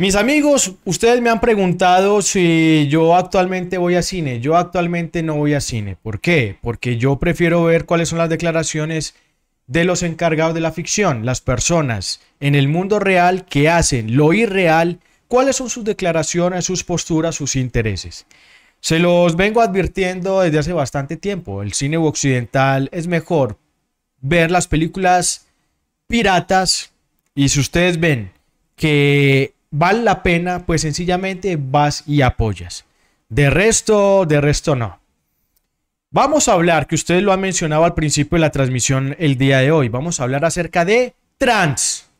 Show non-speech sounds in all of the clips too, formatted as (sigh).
Mis amigos, ustedes me han preguntado si yo actualmente voy a cine. Yo actualmente no voy a cine. ¿Por qué? Porque yo prefiero ver cuáles son las declaraciones de los encargados de la ficción, las personas en el mundo real que hacen lo irreal, cuáles son sus declaraciones, sus posturas, sus intereses. Se los vengo advirtiendo desde hace bastante tiempo. El cine occidental es mejor ver las películas piratas y si ustedes ven que vale la pena, pues sencillamente vas y apoyas. De resto, de resto no. Vamos a hablar, que ustedes lo han mencionado al principio de la transmisión el día de hoy, vamos a hablar acerca de Transformers.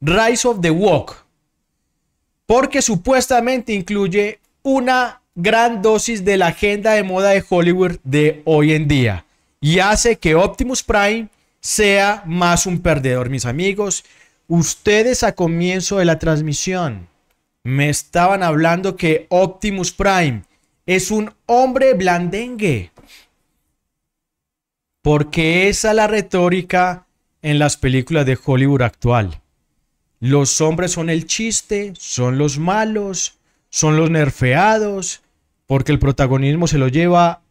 rise of the walk, porque supuestamente incluye una gran dosis de la agenda de moda de Hollywood de hoy en día y hace que Optimus Prime sea más un perdedor, mis amigos. Ustedes a comienzo de la transmisión me estaban hablando que Optimus Prime es un hombre blandengue. Porque esa es la retórica en las películas de Hollywood actual. Los hombres son el chiste, son los malos, son los nerfeados, porque el protagonismo se lo lleva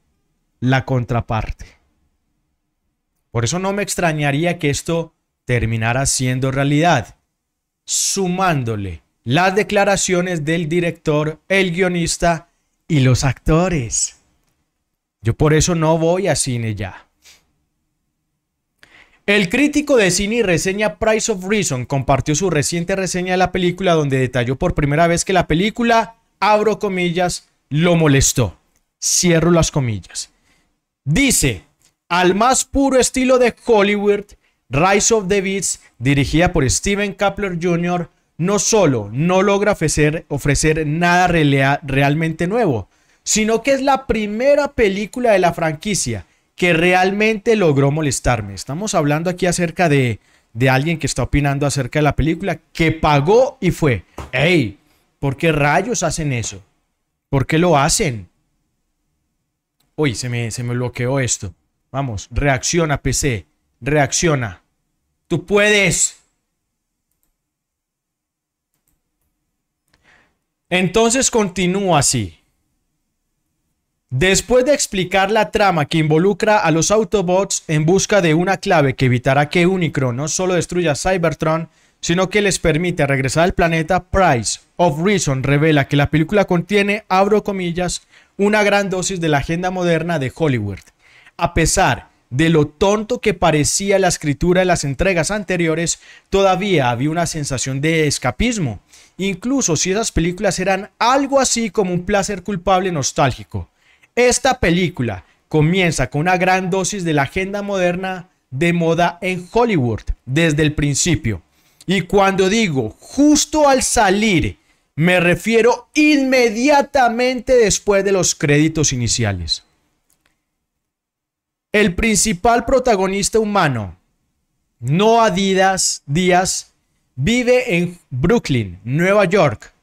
la contraparte. Por eso no me extrañaría que esto terminará siendo realidad, sumándole las declaraciones del director, el guionista y los actores. Yo por eso no voy a cine ya. El crítico de cine y reseña Price of Reason compartió su reciente reseña de la película donde detalló por primera vez que la película, abro comillas, lo molestó. Cierro las comillas. Dice, al más puro estilo de Hollywood, Rise of the Beats, dirigida por Steven Kapler Jr., no solo no logra ofrecer, nada realmente nuevo, sino que es la primera película de la franquicia que realmente logró molestarme. Estamos hablando aquí acerca de, alguien que está opinando acerca de la película, que pagó y fue, Ey, ¿por qué rayos hacen eso? ¿Por qué lo hacen? Uy, se me, se me bloqueó esto. Vamos, reacción a PC. Reacciona. Tú puedes. Entonces continúa así. Después de explicar la trama que involucra a los Autobots en busca de una clave que evitará que Unicron no solo destruya Cybertron, sino que les permite regresar al planeta, Price of Reason revela que la película contiene, abro comillas, una gran dosis de la agenda moderna de Hollywood. A pesar de lo tonto que parecía la escritura de las entregas anteriores, todavía había una sensación de escapismo, incluso si esas películas eran algo así como un placer culpable nostálgico. Esta película comienza con una gran dosis de la agenda moderna de moda en Hollywood desde el principio. Y cuando digo justo al salir, me refiero inmediatamente después de los créditos iniciales el principal protagonista humano, Noah Díaz, vive en Brooklyn, Nueva York.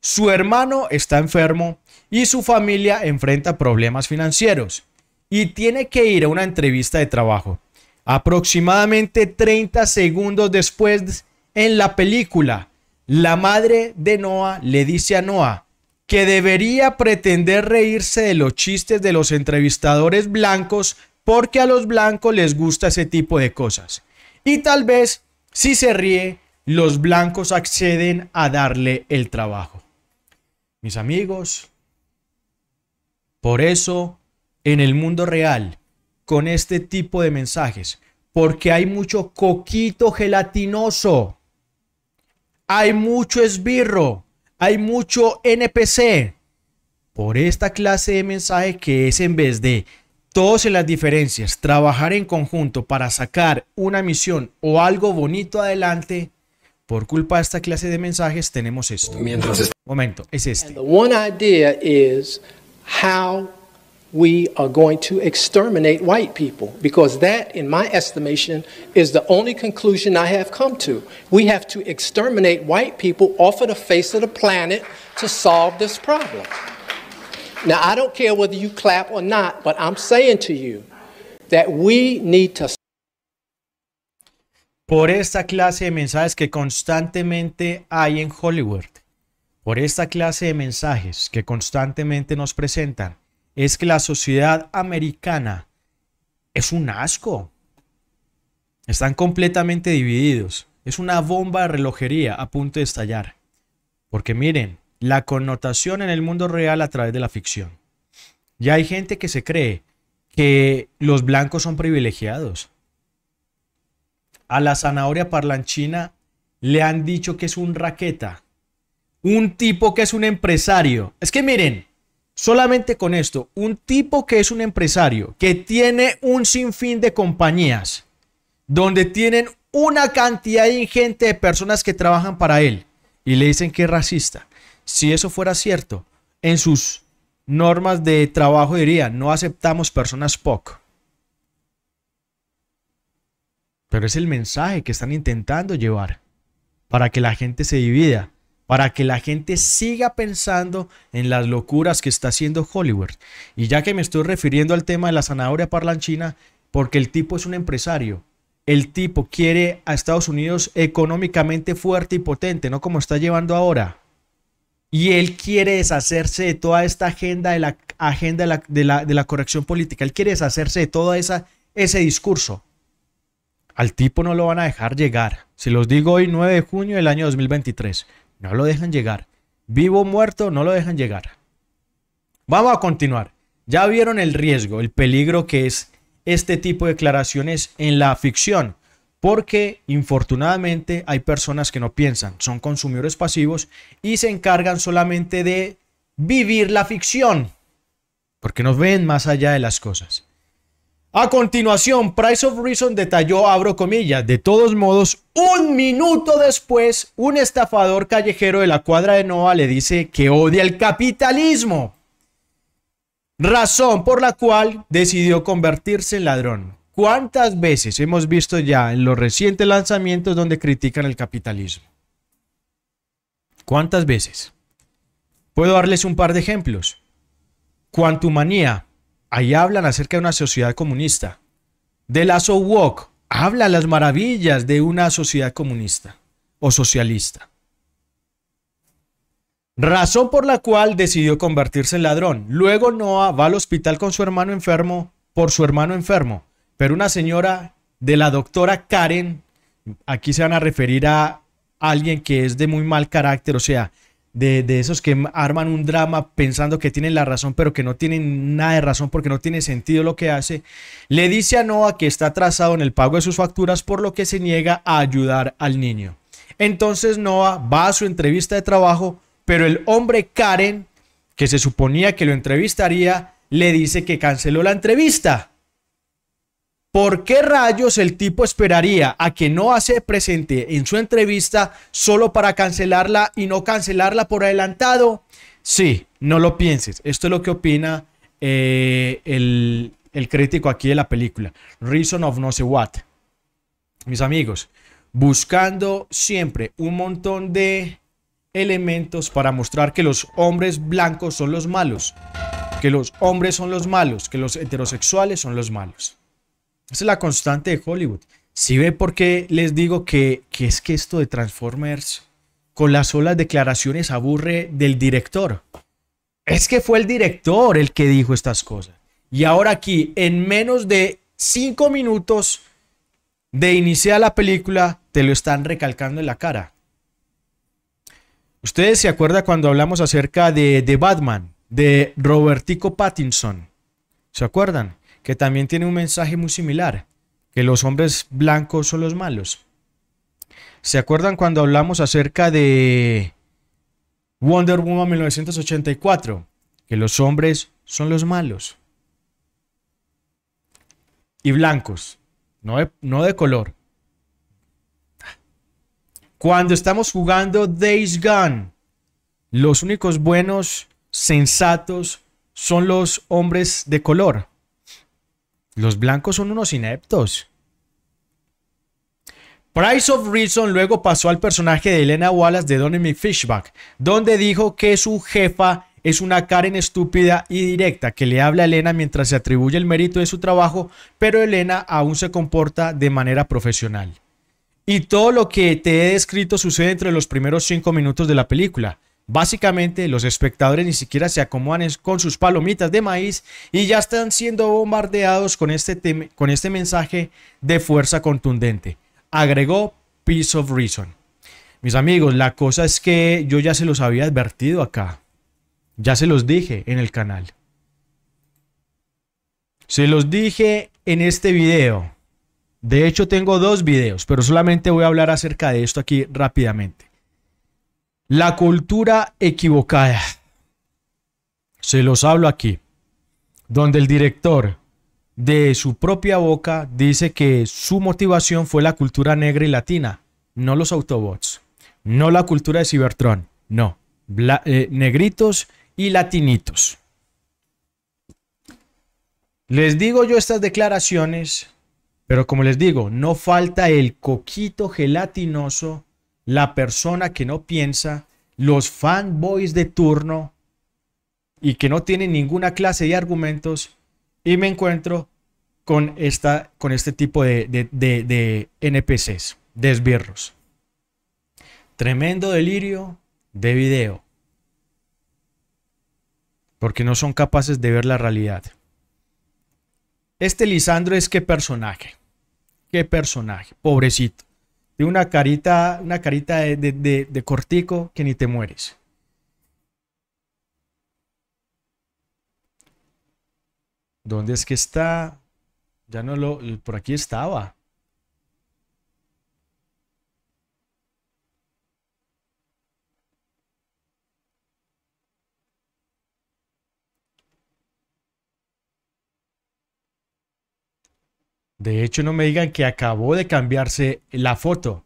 Su hermano está enfermo y su familia enfrenta problemas financieros y tiene que ir a una entrevista de trabajo. Aproximadamente 30 segundos después en la película, la madre de Noah le dice a Noah que debería pretender reírse de los chistes de los entrevistadores blancos porque a los blancos les gusta ese tipo de cosas. Y tal vez, si se ríe, los blancos acceden a darle el trabajo. Mis amigos, por eso, en el mundo real, con este tipo de mensajes, porque hay mucho coquito gelatinoso, hay mucho esbirro, hay mucho NPC, por esta clase de mensaje que es en vez de todos en las diferencias, trabajar en conjunto para sacar una misión o algo bonito adelante. Por culpa de esta clase de mensajes tenemos esto. Mientras Momento, es este. one idea is how we are going to exterminate white people because that, in my estimation, is the only conclusion I have come to. We have to exterminate white people off of the face of the planet to solve this problem. Now, I don't care whether you clap or not, but I'm saying to you that we need to por esta clase de mensajes que constantemente hay en Hollywood, por esta clase de mensajes que constantemente nos presentan, es que la sociedad americana es un asco. Están completamente divididos. Es una bomba de relojería a punto de estallar. Porque miren, la connotación en el mundo real a través de la ficción. Ya hay gente que se cree que los blancos son privilegiados. A la zanahoria parlanchina le han dicho que es un raqueta, un tipo que es un empresario. Es que miren, solamente con esto, un tipo que es un empresario, que tiene un sinfín de compañías, donde tienen una cantidad ingente de personas que trabajan para él y le dicen que es racista. Si eso fuera cierto, en sus normas de trabajo diría, no aceptamos personas POC. Pero es el mensaje que están intentando llevar para que la gente se divida, para que la gente siga pensando en las locuras que está haciendo Hollywood. Y ya que me estoy refiriendo al tema de la zanahoria parlanchina, porque el tipo es un empresario, el tipo quiere a Estados Unidos económicamente fuerte y potente, no como está llevando ahora. Y él quiere deshacerse de toda esta agenda de la agenda de la, corrección política. Él quiere deshacerse de todo esa, ese discurso. Al tipo no lo van a dejar llegar. Si los digo hoy, 9 de junio del año 2023, no lo dejan llegar. Vivo o muerto, no lo dejan llegar. Vamos a continuar. Ya vieron el riesgo, el peligro que es este tipo de declaraciones en la ficción porque infortunadamente hay personas que no piensan, son consumidores pasivos y se encargan solamente de vivir la ficción, porque no ven más allá de las cosas. A continuación, Price of Reason detalló, abro comillas, de todos modos, un minuto después, un estafador callejero de la cuadra de Noa le dice que odia el capitalismo, razón por la cual decidió convertirse en ladrón. ¿Cuántas veces hemos visto ya en los recientes lanzamientos donde critican el capitalismo? ¿Cuántas veces? Puedo darles un par de ejemplos. Cuantumanía, ahí hablan acerca de una sociedad comunista. De la So Walk habla las maravillas de una sociedad comunista o socialista. Razón por la cual decidió convertirse en ladrón. Luego Noah va al hospital con su hermano enfermo por su hermano enfermo pero una señora de la doctora Karen, aquí se van a referir a alguien que es de muy mal carácter, o sea, de, esos que arman un drama pensando que tienen la razón, pero que no tienen nada de razón porque no tiene sentido lo que hace, le dice a Noah que está atrasado en el pago de sus facturas, por lo que se niega a ayudar al niño. Entonces Noah va a su entrevista de trabajo, pero el hombre Karen, que se suponía que lo entrevistaría, le dice que canceló la entrevista. ¿Por qué rayos el tipo esperaría a que no hace presente en su entrevista solo para cancelarla y no cancelarla por adelantado? Sí, no lo pienses. Esto es lo que opina eh, el, el crítico aquí de la película. Reason of no sé what. Mis amigos, buscando siempre un montón de elementos para mostrar que los hombres blancos son los malos, que los hombres son los malos, que los heterosexuales son los malos. Esa es la constante de Hollywood. Si ve por qué les digo que, es que esto de Transformers con las solas declaraciones aburre del director. Es que fue el director el que dijo estas cosas. Y ahora aquí, en menos de cinco minutos de iniciar la película, te lo están recalcando en la cara. Ustedes se acuerdan cuando hablamos acerca de, de Batman, de Robertico Pattinson. ¿Se acuerdan? que también tiene un mensaje muy similar, que los hombres blancos son los malos. ¿Se acuerdan cuando hablamos acerca de Wonder Woman 1984? Que los hombres son los malos. Y blancos, no de, color. Cuando estamos jugando Days Gone, los únicos buenos, sensatos, son los hombres de color. Los blancos son unos ineptos. Price of Reason luego pasó al personaje de Elena Wallace de Donnie McFishback, donde dijo que su jefa es una Karen estúpida y directa que le habla a Elena mientras se atribuye el mérito de su trabajo, pero Elena aún se comporta de manera profesional. Y todo lo que te he descrito sucede entre los primeros cinco minutos de la película. Básicamente los espectadores ni siquiera se acomodan con sus palomitas de maíz y ya están siendo bombardeados con este, con este mensaje de fuerza contundente. Agregó Peace of Reason. Mis amigos, la cosa es que yo ya se los había advertido acá. Ya se los dije en el canal. Se los dije en este video. De hecho, tengo dos videos, pero solamente voy a hablar acerca de esto aquí rápidamente. La cultura equivocada. Se los hablo aquí. Donde el director de su propia boca dice que su motivación fue la cultura negra y latina, no los Autobots, no la cultura de Cybertron, no, eh, negritos y latinitos. Les digo yo estas declaraciones, pero como les digo, no falta el coquito gelatinoso la persona que no piensa, los fanboys de turno y que no tienen ninguna clase de argumentos y me encuentro con, esta, con este tipo de, NPCs, de Tremendo delirio de video. Porque no son capaces de ver la realidad. Este Lisandro es qué personaje. Qué personaje. Pobrecito de una carita, una carita de, de, de cortico que ni te mueres. ¿Dónde es que está? Ya no lo. Por aquí estaba. De hecho, no me digan que acabó de cambiarse la foto.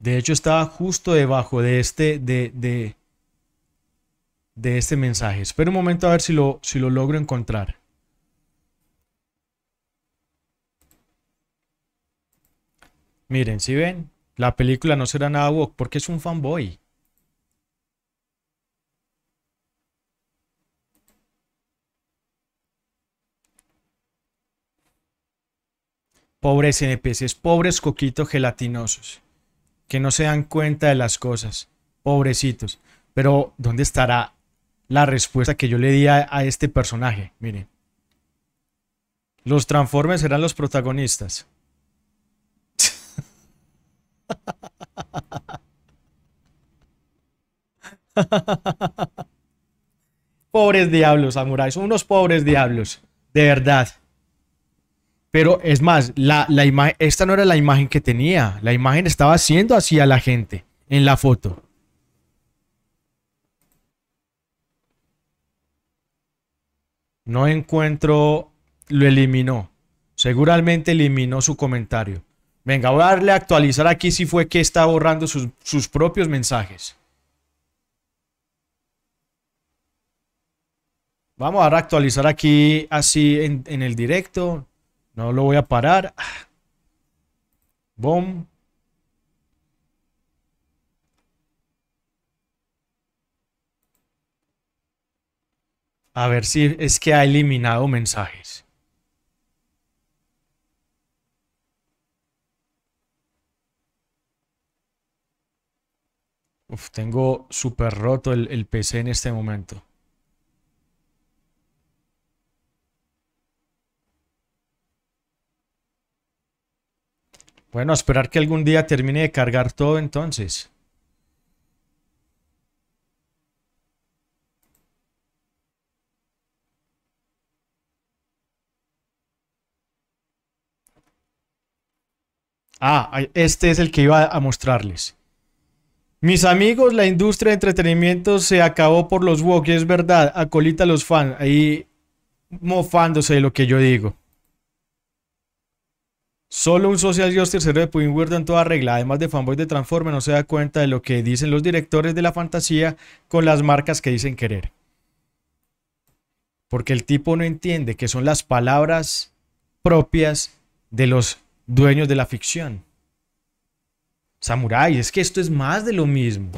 De hecho, estaba justo debajo de este, de, de, este mensaje. Espera un momento a ver si lo, si lo logro encontrar. Miren, si ven, la película no será nada woke porque es un fanboy. pobres NPCs, pobres coquitos gelatinosos, que no se dan cuenta de las cosas, pobrecitos. Pero, ¿dónde estará la respuesta que yo le di a, este personaje? Miren. Los Transformers serán los protagonistas. (laughs) pobres diablos, samuráis, unos pobres diablos, de verdad. Pero es más, la, esta no era la imagen que tenía. La imagen estaba haciendo así a la gente en la foto. No encuentro, lo eliminó. Seguramente eliminó su comentario. Venga, voy a darle a actualizar aquí si fue que está borrando sus, propios mensajes. Vamos a a actualizar aquí así en, en el directo. No lo voy a parar. Boom. A ver si es que ha eliminado mensajes. tengo súper roto el PC en este momento. Bueno, esperar que algún día termine de cargar todo entonces. Ah, este es el que iba a mostrarles. Mis amigos, la industria de entretenimiento se acabó por los woke, es verdad. Acolita a los fans, ahí mofándose de lo que yo digo. Solo un social justice tercero de Pudding en toda regla, además de fanboys de Transformers, no se da cuenta de lo que dicen los directores de la fantasía con las marcas que dicen querer. Porque el tipo no entiende que son las palabras propias de los dueños de la ficción. Samurai, es que esto es más de lo mismo.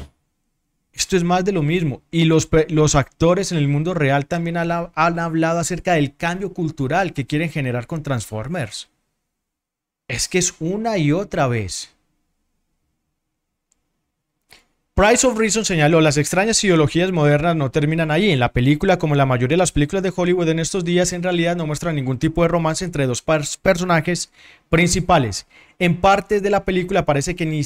Esto es más de lo mismo. Y los, los actores en el mundo real también han hablado acerca del cambio cultural que quieren generar con Transformers. Es que es una y otra vez. Price of Reason señaló, las extrañas ideologías modernas no terminan ahí. En la película, como la mayoría de las películas de Hollywood en estos días, en realidad no muestran ningún tipo de romance entre dos personajes principales. En partes de la película parece que, ni,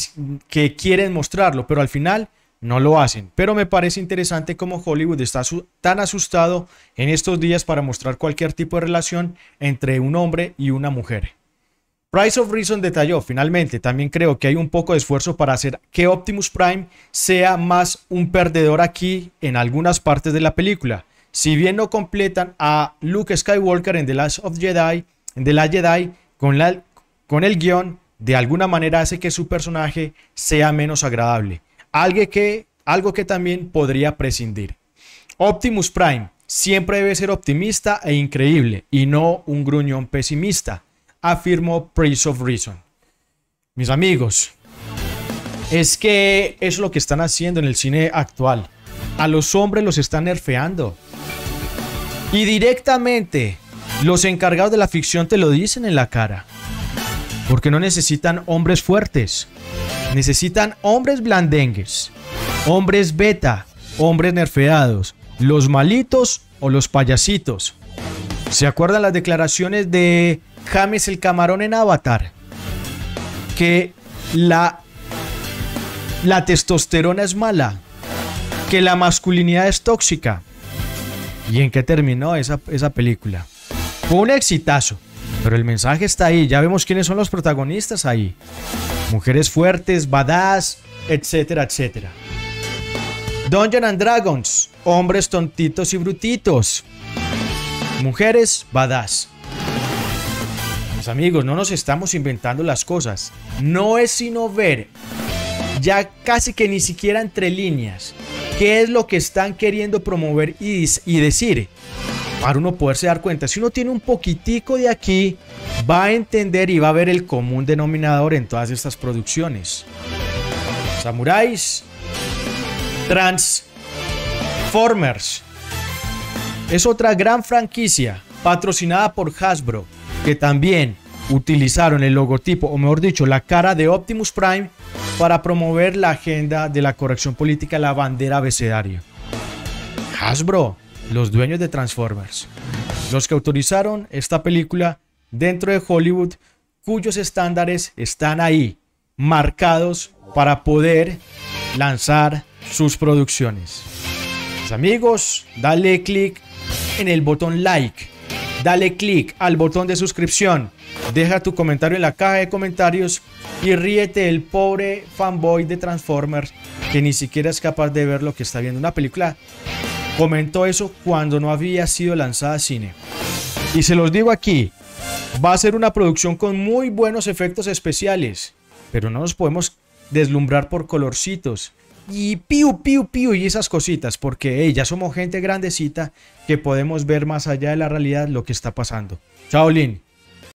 que quieren mostrarlo, pero al final no lo hacen. Pero me parece interesante cómo Hollywood está tan asustado en estos días para mostrar cualquier tipo de relación entre un hombre y una mujer. Price of Reason detalló, finalmente, también creo que hay un poco de esfuerzo para hacer que Optimus Prime sea más un perdedor aquí en algunas partes de la película. Si bien no completan a Luke Skywalker en The Last of Jedi, The Jedi con, el guión, de alguna manera hace que su personaje sea menos agradable. algo que también podría prescindir. Optimus Prime siempre debe ser optimista e increíble y no un gruñón pesimista afirmó Prince of Reason. Mis amigos, es que es lo que están haciendo en el cine actual. A los hombres los están nerfeando. Y directamente los encargados de la ficción te lo dicen en la cara. Porque no necesitan hombres fuertes. Necesitan hombres blandengues. Hombres beta. Hombres nerfeados. Los malitos o los payasitos. ¿Se acuerdan las declaraciones de James el camarón en Avatar, que la, la testosterona es mala, que la masculinidad es tóxica. ¿Y en qué terminó esa, esa película? Fue un exitazo, pero el mensaje está ahí, ya vemos quiénes son los protagonistas ahí. Mujeres fuertes, badass, etcétera, etcétera. Dungeon and Dragons, hombres tontitos y brutitos. Mujeres badass amigos, no nos estamos inventando las cosas. No es sino ver, ya casi que ni siquiera entre líneas, qué es lo que están queriendo promover y, y decir para uno poderse dar cuenta. Si uno tiene un poquitico de aquí, va a entender y va a ver el común denominador en todas estas producciones. Samuráis, Transformers. Es otra gran franquicia patrocinada por Hasbro que también utilizaron el logotipo, o mejor dicho, la cara de Optimus Prime para promover la agenda de la corrección política, la bandera abecedaria Hasbro, los dueños de Transformers, los que autorizaron esta película dentro de Hollywood, cuyos estándares están ahí, marcados para poder lanzar sus producciones. Mis pues, amigos, dale click en el botón like dale click al botón de suscripción, deja tu comentario en la caja de comentarios y ríete el pobre fanboy de Transformers que ni siquiera es capaz de ver lo que está viendo una película. Comentó eso cuando no había sido lanzada a cine. Y se los digo aquí, va a ser una producción con muy buenos efectos especiales, pero no nos podemos deslumbrar por colorcitos y piu, piu, piu y esas cositas, porque ella somos gente grandecita que podemos ver más allá de la realidad lo que está pasando. Chao, Lin.